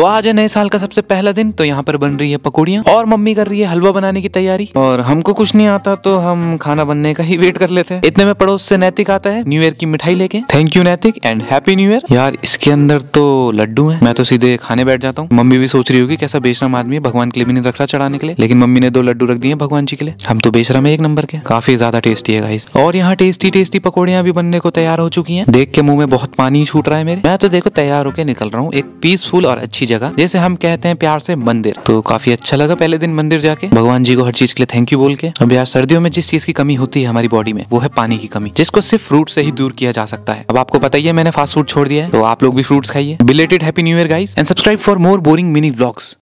तो आज है नए साल का सबसे पहला दिन तो यहाँ पर बन रही है पकौड़िया और मम्मी कर रही है हलवा बनाने की तैयारी और हमको कुछ नहीं आता तो हम खाना बनने का ही वेट कर लेते हैं इतने में पड़ोस से नैतिक आता है न्यू ईयर की मिठाई लेके thank you Naitik and happy new year यार इसके अंदर तो लड्डू है मैं तो सीधे खाने बैठ जाता हूँ मम्मी भी सोच रही होगी कैसा बेशरम आदमी है भगवान के लिए भी नहीं रख रहा चढ़ाने के लिए लेकिन मम्मी ने दो लड्डू रख दिए भगवान जी के लिए हम तो बेशरम है एक नंबर के काफी ज्यादा टेस्टी है गाइस और यहाँ टेस्टी टेस्टी पकौड़िया भी बनने को तैयार हो चुकी है देख के मुंह में बहुत पानी छूट रहा है मेरे मैं तो देखो तैयार होकर निकल रहा हूँ एक पीसफुल और अच्छी जगह जैसे हम कहते हैं प्यार से मंदिर तो काफी अच्छा लगा पहले दिन मंदिर जाके भगवान जी को हर चीज के लिए थैंक यू बोल के अब यार सर्दियों में जिस चीज की कमी होती है हमारी बॉडी में वो है पानी की कमी जिसको सिर्फ फ्रूट से ही दूर किया जा सकता है अब आपको पता है मैंने फास्ट फूड छोड़ दिया है तो आप लोग भी फ्रूट्स खाइए belated happy new year guys and subscribe for more boring mini blogs